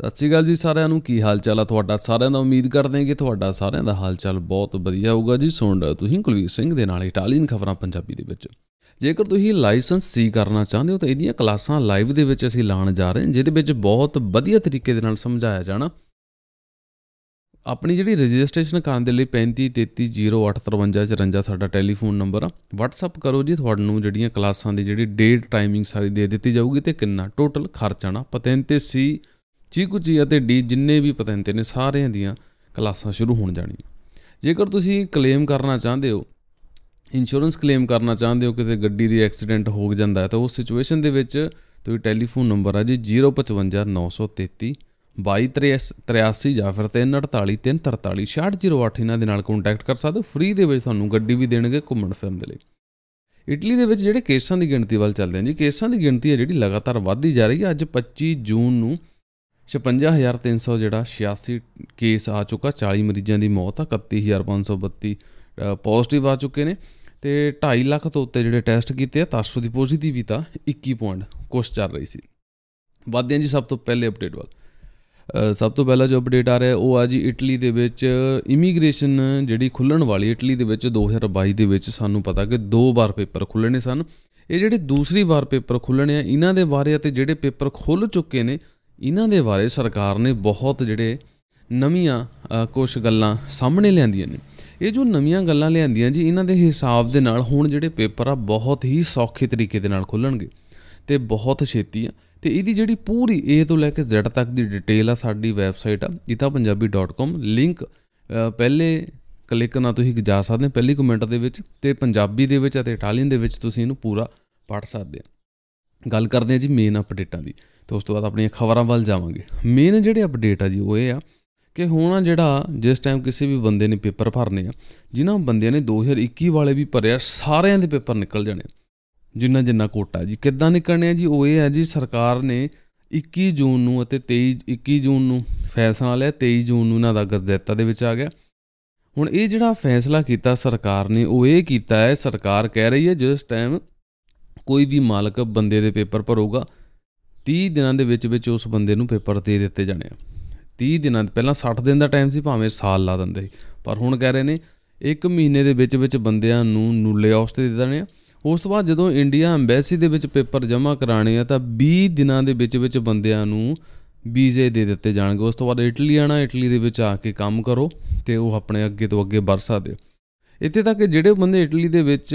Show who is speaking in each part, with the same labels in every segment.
Speaker 1: ਸਤਿ ਸ਼੍ਰੀ ਅਕਾਲ ਜੀ ਸਾਰਿਆਂ ਨੂੰ ਕੀ ਹਾਲ ਚਾਲ ਆ ਤੁਹਾਡਾ ਸਾਰਿਆਂ ਦਾ ਉਮੀਦ ਕਰਦੇ ਹਾਂ ਕਿ ਤੁਹਾਡਾ ਸਾਰਿਆਂ ਦਾ ਹਾਲ ਚਾਲ ਬਹੁਤ ਵਧੀਆ ਹੋਊਗਾ ਜੀ ਸੁਣ ਰਹੇ ਤੁਸੀਂ ਕੁਲਵੀਰ ਸਿੰਘ ਦੇ ਨਾਲ ਇਟਾਲੀਅਨ ਖਬਰਾਂ ਪੰਜਾਬੀ ਦੇ ਵਿੱਚ ਜੇਕਰ ਤੁਸੀਂ ਲਾਇਸੈਂਸ ਸੀ ਕਰਨਾ ਚਾਹੁੰਦੇ ਹੋ ਤਾਂ ਇਹਦੀਆਂ ਕਲਾਸਾਂ ਲਾਈਵ ਦੇ ਵਿੱਚ ਅਸੀਂ ਲਾਣ ਜਾ ਰਹੇ ਹਾਂ ਜਿਹਦੇ ਵਿੱਚ ਬਹੁਤ ਵਧੀਆ ਤਰੀਕੇ ਦੇ ਨਾਲ ਸਮਝਾਇਆ ਜਾਣਾ ਆਪਣੀ ਜਿਹੜੀ ਰਜਿਸਟ੍ਰੇਸ਼ਨ ਕਰਨ ਦੇ ਲਈ 3533085454 ਸਾਡਾ ਟੈਲੀਫੋਨ ਨੰਬਰ ਆ WhatsApp ਕਰੋ ਜੀ ਤੁਹਾਨੂੰ ਜਿਹੜੀਆਂ ਕਲਾਸਾਂ ਦੀ ਜਿਹੜੀ ਡੇਟ ਟਾਈਮਿੰਗ ਸਾਰੀ ਦੇ ਦਿੱਤੀ ਜਾਊਗੀ ਤੇ ਕਿੰਨਾ ਟੋਟਲ ਖਰਚ ਆਣਾ ਪਤੈਂਤੇ ਸੀ ਜੀ ਅਤੇ ਡੀ ਜਿੰਨੇ ਵੀ ਪਤੰਤੇ ਨੇ ਸਾਰਿਆਂ ਦੀਆਂ ਕਲਾਸਾਂ ਸ਼ੁਰੂ ਹੋਣ ਜਾਣੀਆਂ ਜੇਕਰ ਤੁਸੀਂ ਕਲੇਮ ਕਰਨਾ ਚਾਹੁੰਦੇ ਹੋ ਇੰਸ਼ੋਰੈਂਸ ਕਲੇਮ ਕਰਨਾ ਚਾਹੁੰਦੇ ਹੋ ਕਿਸੇ ਗੱਡੀ ਦੀ ਐਕਸੀਡੈਂਟ ਹੋ ਜਾਂਦਾ ਤਾਂ ਉਸ ਸਿਚੁਏਸ਼ਨ ਦੇ ਵਿੱਚ ਤੁਸੀਂ ਟੈਲੀਫੋਨ ਨੰਬਰ ਆ ਜੀ 055933 2283 ਜਾਂ ਫਿਰ 34843436608 ਇਹਨਾਂ ਦੇ ਨਾਲ ਕੰਟੈਕਟ ਕਰ ਸਕਦੇ ਹੋ ਫ੍ਰੀ ਦੇ ਵਿੱਚ ਤੁਹਾਨੂੰ ਗੱਡੀ ਵੀ ਦੇਣਗੇ ਘੁੰਮਣ ਫਿਰਨ ਦੇ ਲਈ ਇਟਲੀ ਦੇ ਵਿੱਚ ਜਿਹੜੇ ਕੇਸਾਂ ਦੀ ਗਿਣਤੀ ਵੱਲ ਚੱਲਦੇ ਆ ਜੀ ਕੇਸਾਂ ਦੀ ਗਿਣਤੀ ਹੈ ਜਿਹੜੀ ਲਗਾਤਾਰ ਵਧਦੀ ਜਾ ਰਹੀ ਹੈ ਅੱਜ 25 ਜੂਨ ਨੂੰ 56300 ਜਿਹੜਾ 86 ਕੇਸ ਆ ਚੁੱਕਾ 40 ਮਰੀਜ਼ਾਂ ਦੀ ਮੌਤ ਆ 31532 ਪੋਜ਼ਿਟਿਵ ਆ ਚੁੱਕੇ ਨੇ ਤੇ 2.5 ਲੱਖ ਤੋਂ ਉੱਤੇ ਜਿਹੜੇ ਟੈਸਟ ਕੀਤੇ ਆ 700 ਦੀ ਤਾਂ 21 ਪੁਆਇੰਟ ਕੁਛ ਚੱਲ ਰਹੀ ਸੀ ਵਾਦਿਆਂ ਜੀ ਸਭ ਤੋਂ ਪਹਿਲੇ ਅਪਡੇਟ ਵੱਲ ਸਭ ਤੋਂ ਪਹਿਲਾ ਜੋ ਅਪਡੇਟ ਆ ਰਿਹਾ ਉਹ ਆ ਜੀ ਇਟਲੀ ਦੇ ਵਿੱਚ ਇਮੀਗ੍ਰੇਸ਼ਨ ਜਿਹੜੀ ਖੁੱਲਣ ਵਾਲੀ ਇਟਲੀ ਦੇ ਵਿੱਚ 2022 ਦੇ ਵਿੱਚ ਸਾਨੂੰ ਪਤਾ ਕਿ ਦੋ ਵਾਰ ਪੇਪਰ ਖੁੱਲਣੇ ਸਨ ਇਹ ਜਿਹੜੇ ਦੂਸਰੀ ਵਾਰ ਪੇਪਰ ਖੁੱਲਣੇ ਆ ਇਹਨਾਂ ਦੇ ਬਾਰੇ ਅਤੇ ਜਿਹੜੇ ਪੇਪਰ ਖੁੱਲ ਚੁੱਕੇ ਨੇ ਇਹਨਾਂ ਦੇ ਬਾਰੇ ਸਰਕਾਰ ਨੇ ਬਹੁਤ ਜਿਹੜੇ ਨਵੀਆਂ ਕੁਝ ਗੱਲਾਂ ਸਾਹਮਣੇ ਲਿਆਂਦੀਆਂ ਨੇ ਇਹ ਜੋ ਨਵੀਆਂ ਗੱਲਾਂ ਲਿਆਂਦੀਆਂ ਜੀ ਇਹਨਾਂ ਦੇ ਹਿਸਾਬ ਦੇ ਨਾਲ ਹੁਣ ਜਿਹੜੇ ਪੇਪਰ ਆ ਬਹੁਤ ਹੀ ਸੌਖੇ ਤਰੀਕੇ ਦੇ ਨਾਲ ਖੁੱਲਣਗੇ ਤੇ ਬਹੁਤ ਛੇਤੀ ਆ ਤੇ ਇਹਦੀ ਜਿਹੜੀ ਪੂਰੀ A ਤੋਂ ਲੈ ਕੇ Z ਤੱਕ ਦੀ ਡਿਟੇਲ ਆ ਸਾਡੀ ਵੈਬਸਾਈਟ ਆ itapunjabi.com ਲਿੰਕ ਪਹਿਲੇ ਕਲਿੱਕ ਨਾਲ ਤੁਸੀਂ ਜਾ ਸਕਦੇ ਹੋ ਪਹਿਲੀ ਕਮੈਂਟ ਦੇ ਵਿੱਚ ਤੇ ਪੰਜਾਬੀ ਦੇ ਵਿੱਚ ਅਤੇ ਇਟਾਲੀਅਨ ਦੇ ਵਿੱਚ ਤੁਸੀਂ ਇਹਨੂੰ ਪੂਰਾ ਪੜ ਸਕਦੇ ਆ ਗੱਲ ਕਰਦੇ ਆ ਜੀ ਮੇਨ ਅਪਡੇਟਾਂ ਦੀ ਤੇ ਉਸ ਤੋਂ ਬਾਅਦ ਆਪਣੀਆਂ ਖਬਰਾਂ ਵੱਲ ਜਾਵਾਂਗੇ ਮੇਨ ਜਿਹੜੇ ਅਪਡੇਟ ਆ ਜੀ ਉਹ ਇਹ ਆ ਕਿ ਹੁਣ ਜਿਹੜਾ ਜਿਸ ਟਾਈਮ ਕਿਸੇ ਵੀ ਬੰਦੇ ਨੇ ਪੇਪਰ ਭਰਨੇ ਆ ਜਿਨ੍ਹਾਂ ਬੰਦਿਆਂ ਨੇ 2021 ਵਾਲੇ ਵੀ ਭਰਿਆ ਸਾਰਿਆਂ ਦੇ ਪੇਪਰ ਨਿਕਲ ਜਾਣੇ ਜਿੰਨਾ ਜਿੰਨਾ ਕੋਟਾ ਜੀ ਕਿੱਦਾਂ ਨਿਕਲਣੇ ਆ ਜੀ ਉਹ ਇਹ ਆ ਜੀ ਸਰਕਾਰ ਨੇ 21 ਜੂਨ ਨੂੰ ਅਤੇ 23 21 ਜੂਨ ਨੂੰ ਫੈਸਲਾ ਲਿਆ 23 ਜੂਨ ਨੂੰ ਇਹਨਾਂ ਦਾ ਗਜ਼ੈਤਾ ਦੇ ਵਿੱਚ ਆ ਗਿਆ ਹੁਣ ਇਹ ਜਿਹੜਾ ਫੈਸਲਾ ਕੀਤਾ ਸਰਕਾਰ ਨੇ ਉਹ ਇਹ ਕੀਤਾ ਹੈ ਸਰਕਾਰ ਕਹਿ ਰਹੀ ਹੈ ਜਿਸ ਟਾਈਮ ਕੋਈ ਵੀ ਮਾਲਕ ਬੰਦੇ ਦੇ ਪੇਪਰ ਭਰੂਗਾ 30 ਦਿਨਾਂ ਦੇ ਵਿੱਚ ਵਿੱਚ ਉਸ ਬੰਦੇ ਨੂੰ ਪੇਪਰ ਦੇ ਦਿੱਤੇ ਜਾਣੇ ਆ 30 ਦਿਨਾਂ ਪਹਿਲਾਂ 60 ਦਿਨ ਦਾ ਟਾਈਮ ਸੀ ਭਾਵੇਂ ਸਾਲ ਲਾ ਦਿੰਦੇ ਪਰ ਹੁਣ ਕਹਿ ਰਹੇ ਨੇ 1 ਮਹੀਨੇ ਦੇ ਵਿੱਚ ਵਿੱਚ ਬੰਦਿਆਂ ਨੂੰ ਨੂਲੇ ਆਫ ਤੇ ਦੇ ਦੇਣੇ ਆ ਉਸ ਤੋਂ ਬਾਅਦ ਜਦੋਂ ਇੰਡੀਆ ਐਮਬੈਸੀ ਦੇ ਵਿੱਚ ਪੇਪਰ ਜਮ੍ਹਾਂ ਕਰਾਣੇ ਆ ਤਾਂ 20 ਦਿਨਾਂ ਦੇ ਵਿੱਚ ਵਿੱਚ ਬੰਦਿਆਂ ਨੂੰ ਵੀਜ਼ੇ ਦੇ ਦਿੱਤੇ ਜਾਣਗੇ ਉਸ ਤੋਂ ਬਾਅਦ ਇਟਲੀ ਆਣਾ ਇਟਲੀ ਦੇ ਵਿੱਚ ਆ ਕੇ ਕੰਮ ਕਰੋ ਤੇ ਉਹ ਆਪਣੇ ਅੱਗੇ ਤੋਂ ਅੱਗੇ ਵਧ ਸਕਦੇ ਇੱਥੇ ਤੱਕ ਜਿਹੜੇ ਬੰਦੇ ਇਟਲੀ ਦੇ ਵਿੱਚ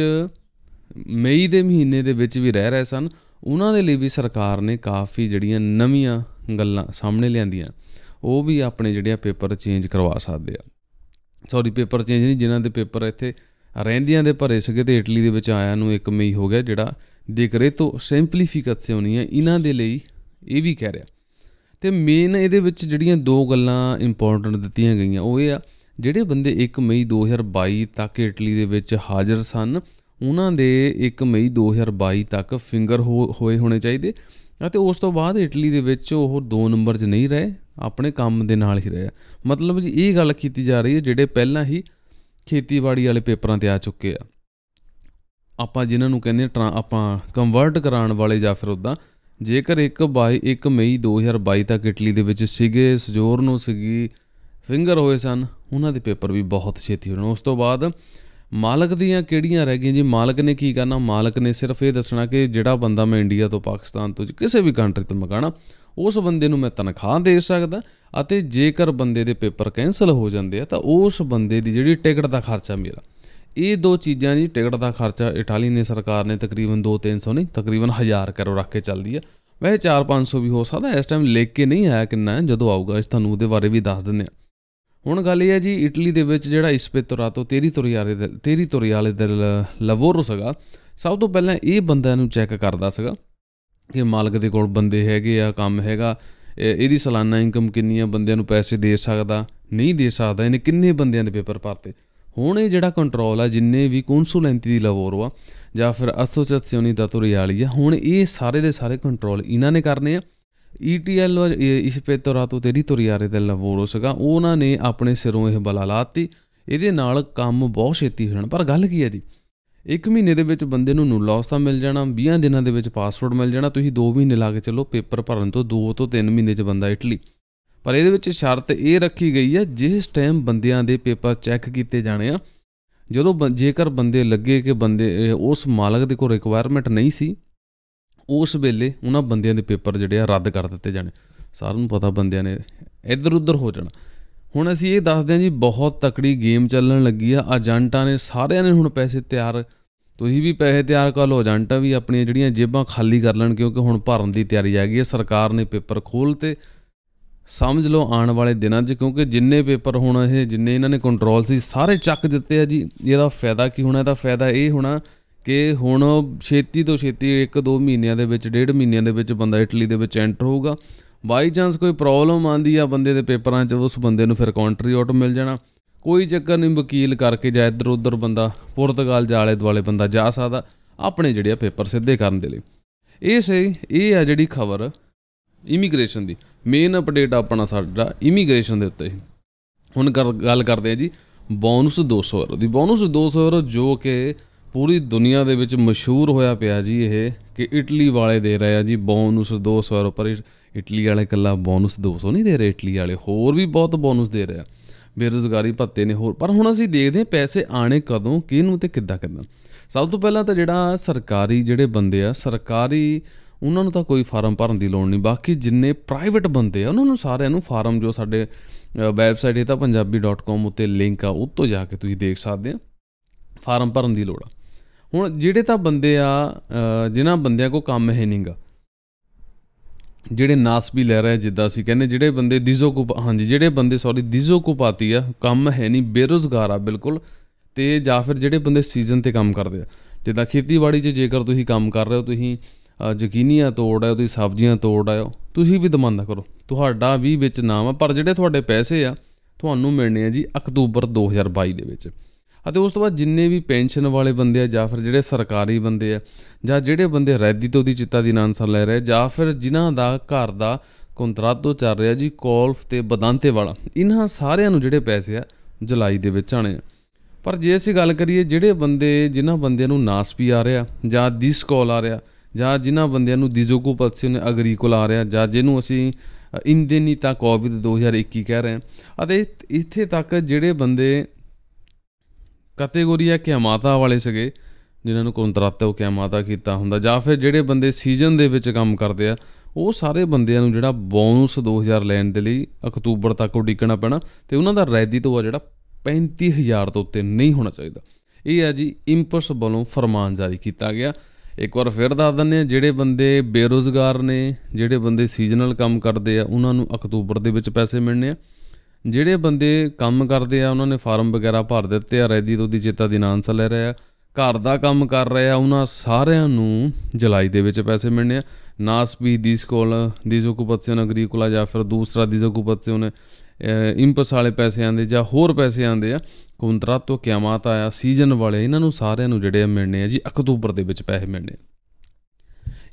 Speaker 1: ਮਈ ਦੇ ਮਹੀਨੇ ਦੇ ਵਿੱਚ ਵੀ ਰਹਿ ਰਹੇ ਸਨ ਉਹਨਾਂ ਦੇ ਲਈ ਵੀ ਸਰਕਾਰ ਨੇ ਕਾਫੀ ਜਿਹੜੀਆਂ ਨਵੀਆਂ ਗੱਲਾਂ ਸਾਹਮਣੇ ਲਿਆਂਦੀਆਂ ਉਹ ਵੀ ਆਪਣੇ ਜਿਹੜੇ ਆ ਪੇਪਰ ਚੇਂਜ ਕਰਵਾ ਸਕਦੇ ਆ ਸੌਰੀ ਪੇਪਰ ਚੇਂਜ ਨਹੀਂ ਜਿਨ੍ਹਾਂ ਦੇ ਪੇਪਰ ਇੱਥੇ ਰਹਿੰਦੀਆਂ ਦੇ ਭਰੇ ਸੀਗੇ ਤੇ ਇਟਲੀ ਦੇ ਵਿੱਚ ਆਇਆ ਨੂੰ 1 ਮਈ ਹੋ ਗਿਆ ਜਿਹੜਾ ਦੇਖਰੇ ਤੋਂ ਸਿੰਪਲੀਫਿਕੇਸ਼ਨ ਹੈ ਇਹਨਾਂ ਦੇ ਲਈ ਇਹ ਵੀ ਕਹਿ ਰਿਹਾ ਤੇ ਮੇਨ ਇਹਦੇ ਵਿੱਚ ਜਿਹੜੀਆਂ ਦੋ ਗੱਲਾਂ ਇੰਪੋਰਟੈਂਟ ਦਿੱਤੀਆਂ ਗਈਆਂ ਉਹ ਇਹ ਆ ਜਿਹੜੇ ਬੰਦੇ 1 ਮਈ 2022 ਤੱਕ ਇਟਲੀ ਦੇ ਵਿੱਚ ਹਾਜ਼ਰ ਸਨ ਉਹਨਾਂ ਦੇ 1 ਮਈ 2022 ਤੱਕ ਫਿੰਗਰ ਹੋਏ ਹੋਣੇ ਚਾਹੀਦੇ ਅਤੇ ਉਸ ਤੋਂ ਬਾਅਦ ਇਟਲੀ ਦੇ ਵਿੱਚ ਉਹ 2 ਨੰਬਰ 'ਚ ਨਹੀਂ ਰਹੇ ਆਪਣੇ ਕੰਮ ਦੇ ਨਾਲ ਹੀ ਰਹੇ ਮਤਲਬ ਜੀ ਇਹ ਗੱਲ ਕੀਤੀ ਜਾ ਰਹੀ ਹੈ ਜਿਹੜੇ ਪਹਿਲਾਂ ਹੀ ਖੇਤੀਬਾੜੀ ਵਾਲੇ ਪੇਪਰਾਂ ਤੇ ਆ ਚੁੱਕੇ ਆ ਆਪਾਂ ਜਿਨ੍ਹਾਂ ਨੂੰ ਕਹਿੰਦੇ ਆਪਾਂ ਕਨਵਰਟ ਕਰਾਉਣ ਵਾਲੇ ਜਾਂ ਫਿਰ ਉਦਾਂ ਜੇਕਰ 1 ਬਾਈ 1 ਮਈ 2022 ਤੱਕ ਇਟਲੀ ਦੇ ਵਿੱਚ ਸੀਗੇ ਸਜੋਰ ਨੂੰ ਸੀਗੀ ਫਿੰਗਰ ਹੋਏ ਸਨ ਉਹਨਾਂ ਦੇ ਪੇਪਰ ਵੀ ਬਹੁਤ ਛੇਤੀ ਹੋਣ ਉਸ ਤੋਂ ਬਾਅਦ ਮਾਲਕ ਦੀਆਂ ਕਿਹੜੀਆਂ ਰਹਿ ਗਈਆਂ ਜੀ ਮਾਲਕ ਨੇ ਕੀ ਕਰਨਾ ਮਾਲਕ ਨੇ ਸਿਰਫ ਇਹ ਦੱਸਣਾ ਕਿ ਜਿਹੜਾ ਬੰਦਾ ਮੈਂ ਇੰਡੀਆ ਤੋਂ ਪਾਕਿਸਤਾਨ ਤੋਂ ਕਿਸੇ ਵੀ ਕੰਟਰੀ ਤੋਂ ਮਗਾਣਾ ਉਸ ਬੰਦੇ ਨੂੰ ਮੈਂ ਤਨਖਾਹ ਦੇ ਸਕਦਾ ਅਤੇ ਜੇਕਰ ਬੰਦੇ ਦੇ ਪੇਪਰ ਕੈਨਸਲ ਹੋ ਜਾਂਦੇ ਆ ਤਾਂ ਉਸ ਬੰਦੇ ਦੀ ਜਿਹੜੀ ਟਿਕਟ ਦਾ ਖਰਚਾ ਮੇਰਾ ਇਹ ਦੋ ਚੀਜ਼ਾਂ ਜੀ ਟਿਕਟ ਦਾ ਖਰਚਾ ਇਟਾਲੀ ਨੇ ਸਰਕਾਰ ਨੇ ਤਕਰੀਬਨ 2-300 ਨਹੀਂ ਤਕਰੀਬਨ 1000 ਕਰੋ ਰੱਖ ਕੇ ਚੱਲਦੀ ਆ ਵੈਸੇ 4-500 ਵੀ ਹੋ ਸਕਦਾ ਇਸ ਟਾਈਮ ਲਿਖ ਕੇ ਨਹੀਂ ਆਇਆ ਕਿੰਨਾ ਜਦੋਂ ਆਊਗਾ ਇਸ ਤੁਹਾਨੂੰ ਉਹਦੇ ਬਾਰੇ ਵੀ ਦੱਸ ਦਿੰਦੇ ਆ ਹੁਣ ਗੱਲ ਇਹ ਹੈ ਜੀ ਇਟਲੀ ਦੇ ਵਿੱਚ ਜਿਹੜਾ ਇਸਪੇ ਤੋਂ ਤੇਰੀ ਤੁਰਿਆਰੇ ਤੇਰੀ ਤੁਰਿਆਲੇ ਦਿਲ ਲਵੋਰੋ ਸਗਾ ਸਭ ਤੋਂ ਪਹਿਲਾਂ ਇਹ ਬੰਦਿਆਂ ਨੂੰ ਚੈੱਕ ਕਰਦਾ ਸੀਗਾ ਕਿ ਮਾਲਕ ਦੇ ਕੋਲ ਬੰਦੇ ਹੈਗੇ ਆ ਕੰਮ ਹੈਗਾ ਇਹਦੀ ਸਾਲਾਨਾ ਇਨਕਮ ਕਿੰਨੀ ਆ ਬੰਦਿਆਂ ਨੂੰ ਪੈਸੇ ਦੇ ਸਕਦਾ ਨਹੀਂ ਦੇ ਸਕਦਾ ਇਹਨੇ ਕਿੰਨੇ ਬੰਦਿਆਂ ਦੇ ਪੇਪਰ ਭਰਤੇ ਹੁਣ ਇਹ ਜਿਹੜਾ ਕੰਟਰੋਲ ਆ ਜਿੰਨੇ ਵੀ ਕੌਨਸੂਲੈਂਟੀ ਦੀ ਲਵੋਰੋ ਆ ਜਾਂ ਫਿਰ ਦੀ ਦਾ ਵਾਲੀ ਆ ਹੁਣ ਇਹ ਸਾਰੇ ਦੇ ਸਾਰੇ ਕੰਟਰੋਲ ਇਹਨਾਂ ਨੇ ਕਰਨੇ ਆ ETL ਪੇ ਇਸ਼ਪੇ ਤਰਾਤੂ ਤੇਰੀ ਤੁਰਿਆਰੇ ਤੇ ਲਵੋਰੋ ਸਗਾ ਉਹਨਾਂ ਨੇ ਆਪਣੇ ਸਿਰੋਂ ਇਹ ਬਲਾ ਲਾਤੀ ਇਹਦੇ ਨਾਲ ਕੰਮ ਬਹੁਤ ਛੇਤੀ ਹੋਣ ਪਰ ਗੱਲ ਕੀ ਹੈ ਜੀ ਇੱਕ ਮਹੀਨੇ ਦੇ ਵਿੱਚ ਬੰਦੇ ਨੂੰ ਨੂ ਲਾਸ ਤਾਂ ਮਿਲ ਜਾਣਾ 20 ਦਿਨਾਂ ਦੇ ਵਿੱਚ ਪਾਸਵਰਡ ਮਿਲ ਜਾਣਾ ਤੁਸੀਂ 2 ਮਹੀਨੇ ਲਾ ਕੇ ਚੱਲੋ ਪੇਪਰ ਭਰਨ ਤੋਂ 2 ਤੋਂ 3 ਮਹੀਨੇ 'ਚ ਬੰਦਾ ਇਟਲੀ ਪਰ ਇਹਦੇ ਵਿੱਚ ਸ਼ਰਤ ਇਹ ਰੱਖੀ ਗਈ ਹੈ ਜਿਸ ਟਾਈਮ ਬੰਦਿਆਂ ਦੇ ਪੇਪਰ ਚੈੱਕ ਕੀਤੇ ਜਾਣੇ ਆ ਜਦੋਂ ਜੇਕਰ ਬੰਦੇ ਲੱਗੇ ਕਿ ਬੰਦੇ ਉਸ ਮਾਲਕ ਦੇ ਕੋਲ ਰਿਕੁਆਇਰਮੈਂਟ ਨਹੀਂ ਸੀ ਉਸ ਵੇਲੇ ਉਹਨਾਂ ਬੰਦਿਆਂ ਦੇ ਪੇਪਰ ਜਿਹੜੇ ਆ ਰੱਦ ਕਰ ਦਿੱਤੇ ਜਾਣੇ ਸਾਰਿਆਂ ਨੂੰ ਪਤਾ ਬੰਦਿਆਂ ਨੇ ਇੱਧਰ ਉੱਧਰ ਹੋ ਜਾਣਾ ਹੁਣ ਅਸੀਂ ਇਹ ਦੱਸਦੇ ਹਾਂ ਜੀ ਬਹੁਤ ਤਕੜੀ ਗੇਮ ਚੱਲਣ ਲੱਗੀ ਆ ਏਜੰਟਾਂ ਨੇ ਸਾਰਿਆਂ ਨੇ ਹੁਣ ਪੈਸੇ ਤਿਆਰ ਤੁਸੀਂ ਵੀ ਪੈਸੇ ਤਿਆਰ ਕਰ ਲਓ ਏਜੰਟਾਂ ਵੀ ਆਪਣੀਆਂ ਜਿਹੜੀਆਂ ਜੇਬਾਂ ਖਾਲੀ ਕਰ ਲੈਣ ਕਿਉਂਕਿ ਹੁਣ ਭਰਨ ਦੀ ਤਿਆਰੀ ਆ ਗਈ ਹੈ ਸਰਕਾਰ ਨੇ ਪੇਪਰ ਖੋਲ ਤੇ ਸਮਝ ਲਓ ਆਉਣ ਵਾਲੇ ਦਿਨਾਂ 'ਚ ਕਿਉਂਕਿ ਜਿੰਨੇ ਪੇਪਰ ਹੁਣ ਇਹ ਜਿੰਨੇ ਇਹਨਾਂ ਨੇ ਕੰਟਰੋਲ ਸੀ ਸਾਰੇ ਚੱਕ ਦਿੱਤੇ ਆ ਜੀ ਇਹਦਾ ਫਾਇਦਾ ਕੀ ਹੋਣਾ ਇਹਦਾ ਫਾਇਦਾ ਇਹ ਹੋਣਾ ਕਿ ਹੁਣ ਛੇਤੀ ਤੋਂ ਛੇਤੀ 1-2 ਮਹੀਨਿਆਂ ਦੇ ਵਿੱਚ ਡੇਢ ਮਹੀਨਿਆਂ ਦੇ ਵਿੱਚ ਬੰਦਾ ਇਟਲੀ ਦੇ ਵਿੱਚ ਐਂਟਰ ਹੋਊਗਾ ਬਾਈ ਚਾਂਸ ਕੋਈ ਪ੍ਰੋਬਲਮ ਆਂਦੀ ਆ ਬੰਦੇ ਦੇ ਪੇਪਰਾਂ 'ਚ ਉਸ ਬੰਦੇ ਨੂੰ ਫਿਰ ਕੰਟਰੀ ਆਊਟ ਮਿਲ ਜਾਣਾ ਕੋਈ ਚੱਕਰ ਨਹੀਂ ਵਕੀਲ ਕਰਕੇ ਜਾ ਇੱਧਰ ਉੱਧਰ ਬੰਦਾ ਪੁਰਤਗਾਲ ਜਾਲੇ ਦਵਾਲੇ ਦੁਆਲੇ ਬੰਦਾ ਜਾ ਸਕਦਾ ਆਪਣੇ ਜਿਹੜੇ ਪੇਪਰ ਸਿੱਧੇ ਕਰਨ ਦੇ ਲਈ ਇਹ ਸਹੀ ਇਹ ਆ ਜਿਹੜੀ ਖਬਰ ਇਮੀਗ੍ਰੇਸ਼ਨ ਦੀ ਮੇਨ ਅਪਡੇਟ ਆਪਣਾ ਸਾਡਾ ਇਮੀਗ੍ਰੇਸ਼ਨ ਦੇ ਉੱਤੇ ਹੁਣ ਗੱਲ ਕਰਦੇ ਆ ਜੀ ਬੋਨਸ 200 ਯੂਰੋ ਦੀ ਬੋਨਸ 200 ਯੂਰੋ ਜੋ ਕਿ ਪੂਰੀ ਦੁਨੀਆ ਦੇ ਵਿੱਚ ਮਸ਼ਹੂਰ ਹੋਇਆ ਪਿਆ ਜੀ ਇਹ ਕਿ ਇਟਲੀ ਵਾਲੇ ਦੇ ਰਹੇ ਆ ਜੀ ਬੋਨਸ 200 ਰੁਪਏ ਇਟਲੀ ਵਾਲੇ ਕੱਲਾ ਬੋਨਸ 200 ਨਹੀਂ ਦੇ ਰਹੇ ਇਟਲੀ ਵਾਲੇ ਹੋਰ ਵੀ ਬਹੁਤ ਬੋਨਸ ਦੇ ਰਹੇ ਆ ਬੇਰੋਜ਼ਗਾਰੀ ਭੱਤੇ ਨੇ ਹੋਰ ਪਰ ਹੁਣ ਅਸੀਂ ਦੇਖਦੇ ਹਾਂ ਪੈਸੇ ਆਣੇ ਕਦੋਂ ਕਿਹਨੂੰ ਤੇ ਕਿੱਦਾਂ ਕਰਨਾ ਸਭ ਤੋਂ ਪਹਿਲਾਂ ਤਾਂ ਜਿਹੜਾ ਸਰਕਾਰੀ ਜਿਹੜੇ ਬੰਦੇ ਆ ਸਰਕਾਰੀ ਉਹਨਾਂ ਨੂੰ ਤਾਂ ਕੋਈ ਫਾਰਮ ਭਰਨ ਦੀ ਲੋੜ ਨਹੀਂ ਬਾਕੀ ਜਿੰਨੇ ਪ੍ਰਾਈਵੇਟ ਬੰਦੇ ਆ ਉਹਨਾਂ ਨੂੰ ਸਾਰਿਆਂ ਨੂੰ ਫਾਰਮ ਜੋ ਸਾਡੇ ਵੈਬਸਾਈਟ ਇਹ ਤਾਂ punjabi.com ਉੱਤੇ ਲਿੰਕ ਆ ਉੱਤੋਂ ਜਾ ਕੇ ਤੁਸੀਂ ਦੇਖ ਸਕਦੇ ਆ ਫਾਰਮ ਭਰਨ ਦੀ ਲੋੜ ਆ ਹੁਣ ਜਿਹੜੇ ਤਾਂ ਬੰਦੇ ਆ ਜਿਨ੍ਹਾਂ ਬੰਦਿਆਂ ਕੋ ਕੰਮ ਹੈ ਨਹੀਂਗਾ ਜਿਹੜੇ ਨਾਸ ਵੀ ਲੈ ਰਹੇ ਜਿੱਦਾਂ ਅਸੀਂ ਕਹਿੰਦੇ ਜਿਹੜੇ ਬੰਦੇ ਦੀਜ਼ੋ ਕੋ ਹਾਂਜੀ ਜਿਹੜੇ ਬੰਦੇ ਸੌਰੀ ਦੀਜ਼ੋ ਕੋ ਪਾਤੀ ਆ ਕੰਮ ਹੈ ਨਹੀਂ ਬੇਰੋਜ਼ਗਾਰ ਆ ਬਿਲਕੁਲ ਤੇ ਜਾਂ ਫਿਰ ਜਿਹੜੇ ਬੰਦੇ ਸੀਜ਼ਨ ਤੇ ਕੰਮ ਕਰਦੇ ਆ ਜਿੱਦਾਂ ਖੇਤੀਬਾੜੀ 'ਚ ਜੇਕਰ ਤੁਸੀਂ ਕੰਮ ਕਰ ਰਹੇ ਹੋ ਤੁਸੀਂ ਯਕੀਨੀਆਂ ਤੋੜ ਰਹੇ ਹੋ ਤੁਸੀਂ ਸਬਜ਼ੀਆਂ ਤੋੜ ਰਹੇ ਹੋ ਤੁਸੀਂ ਵੀ ਦਮੰਦਾ ਕਰੋ ਤੁਹਾਡਾ ਵੀ ਵਿੱਚ ਨਾਮ ਆ ਪਰ ਜਿਹੜੇ ਤੁਹਾਡੇ ਪੈਸੇ ਆ ਤੁਹਾਨੂੰ ਮਿਲਣੇ ਆ ਜੀ ਅਕਤੂਬਰ 2022 ਦੇ ਵਿੱਚ ਅਤੇ ਉਸ ਤੋਂ ਬਾਅਦ ਜਿੰਨੇ ਵੀ ਪੈਨਸ਼ਨ ਵਾਲੇ ਬੰਦੇ ਆ ਜਾਂ ਫਿਰ ਜਿਹੜੇ ਸਰਕਾਰੀ ਬੰਦੇ ਆ ਜਾਂ ਜਿਹੜੇ ਬੰਦੇ ਰੈਦੀ ਤੋਂ ਦੀ ਚਿੱਤਾ ਦੀ ਅਨਸਰ ਲੈ ਰਹੇ ਜਾਂ ਫਿਰ ਜਿਨ੍ਹਾਂ ਦਾ ਘਰ ਦਾ ਤੋਂ ਚੱਲ ਰਿਹਾ ਜੀ ਕੋਲਫ ਤੇ ਬਦਾਂਤੇ ਵਾਲਾ ਇਹਨਾਂ ਸਾਰਿਆਂ ਨੂੰ ਜਿਹੜੇ ਪੈਸੇ ਆ ਜੁਲਾਈ ਦੇ ਵਿੱਚ ਆਣੇ ਪਰ ਜੇ ਅਸੀਂ ਗੱਲ ਕਰੀਏ ਜਿਹੜੇ ਬੰਦੇ ਜਿਨ੍ਹਾਂ ਬੰਦਿਆਂ ਨੂੰ ਨਾਸਪੀ ਆ ਰਿਹਾ ਜਾਂ ਦਿਸ ਕਾਲ ਆ ਰਿਹਾ ਜਾਂ ਜਿਨ੍ਹਾਂ ਬੰਦਿਆਂ ਨੂੰ ਦਿਜੋਕੋ ਨੇ ਅਗਰੀਕੋਲ ਆ ਰਿਹਾ ਜਾਂ ਜਿਹਨੂੰ ਅਸੀਂ ਇੰਦੇਨੀ ਕੋਵਿਡ 2021 ਕਹਿ ਰਹੇ ਹਾਂ ਅਤੇ ਇੱਥੇ ਤੱਕ ਜਿਹੜੇ ਬੰਦੇ ਕੈਟਾਗੋਰੀਆ ਮਾਤਾ ਵਾਲੇ ਸਗੇ ਜਿਨ੍ਹਾਂ ਨੂੰ ਉਹ ਕੰਤਰਾਤੋ ਮਾਤਾ ਕੀਤਾ ਹੁੰਦਾ ਜਾਂ ਫਿਰ ਜਿਹੜੇ ਬੰਦੇ ਸੀਜ਼ਨ ਦੇ ਵਿੱਚ ਕੰਮ ਕਰਦੇ ਆ ਉਹ ਸਾਰੇ ਬੰਦਿਆਂ ਨੂੰ ਜਿਹੜਾ ਬੋਨਸ 2000 ਲੈਣ ਦੇ ਲਈ ਅਕਤੂਬਰ ਤੱਕ ਉਡੀਕਣਾ ਪੈਣਾ ਤੇ ਉਹਨਾਂ ਦਾ ਰੈਦੀ ਤੋਂ ਆ ਜਿਹੜਾ 35000 ਤੋਂ ਉੱਤੇ ਨਹੀਂ ਹੋਣਾ ਚਾਹੀਦਾ ਇਹ ਆ ਜੀ ਇੰਪਰਸ ਵੱਲੋਂ ਫਰਮਾਨ ਜਾਰੀ ਕੀਤਾ ਗਿਆ ਇੱਕ ਵਾਰ ਫਿਰ ਦੱਸ ਦਿੰਦੇ ਆ ਜਿਹੜੇ ਬੰਦੇ ਬੇਰੋਜ਼ਗਾਰ ਨੇ ਜਿਹੜੇ ਬੰਦੇ ਸੀਜ਼ਨਲ ਕੰਮ ਕਰਦੇ ਆ ਉਹਨਾਂ ਨੂੰ ਅਕਤੂਬਰ ਦੇ ਵਿੱਚ ਪੈਸੇ ਮਿਲਣੇ ਆ ਜਿਹੜੇ ਬੰਦੇ ਕੰਮ ਕਰਦੇ ਆ ਉਹਨਾਂ ਨੇ ਫਾਰਮ ਵਗੈਰਾ ਭਰ ਦਿੱਤੇ ਆ ਰੈਦੀ ਤੋਂ ਦੀ ਚੇਤਾ ਦੀ ਨਾਂਸ ਲੈ ਰਹੇ ਆ ਘਰ ਦਾ ਕੰਮ ਕਰ ਰਹੇ ਆ ਉਹਨਾਂ ਸਾਰਿਆਂ ਨੂੰ ਜੁਲਾਈ ਦੇ ਵਿੱਚ ਪੈਸੇ ਮਿਲਣੇ ਆ ਦੀ ਸਕੋਲ ਦੀ ਦੀਜ਼ੋ ਨਗਰੀ ਅਗਰੀਕੁਲਾ ਜਾਂ ਫਿਰ ਦੂਸਰਾ ਦੀ ਦੀਜ਼ੋ ਕੁਪਤਸਿਓਨ ਇੰਪਸ ਵਾਲੇ ਪੈਸੇ ਆਂਦੇ ਜਾਂ ਹੋਰ ਪੈਸੇ ਆਂਦੇ ਆ ਕੁੰਤਰਾ ਤੋਂ ਕਿਆਮਤ ਆਇਆ ਸੀਜ਼ਨ ਵਾਲੇ ਇਹਨਾਂ ਨੂੰ ਸਾਰਿਆਂ ਨੂੰ ਜਿਹੜੇ ਮਿਲਣੇ ਆ ਜੀ ਅਕਤੂਬਰ ਦੇ ਵਿੱਚ ਪੈਸੇ ਮਿਲਣੇ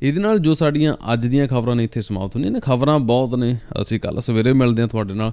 Speaker 1: ਇਹਦੇ ਨਾਲ ਜੋ ਸਾਡੀਆਂ ਅੱਜ ਦੀਆਂ ਖਬਰਾਂ ਨੇ ਇੱਥੇ ਸਮਾਪਤ ਹੁੰਦੀਆਂ ਨੇ ਖਬਰਾਂ ਬਹੁਤ ਨੇ ਅਸੀਂ ਕੱਲ ਸਵੇਰੇ ਮਿਲਦੇ ਆ ਤੁਹਾਡੇ ਨਾਲ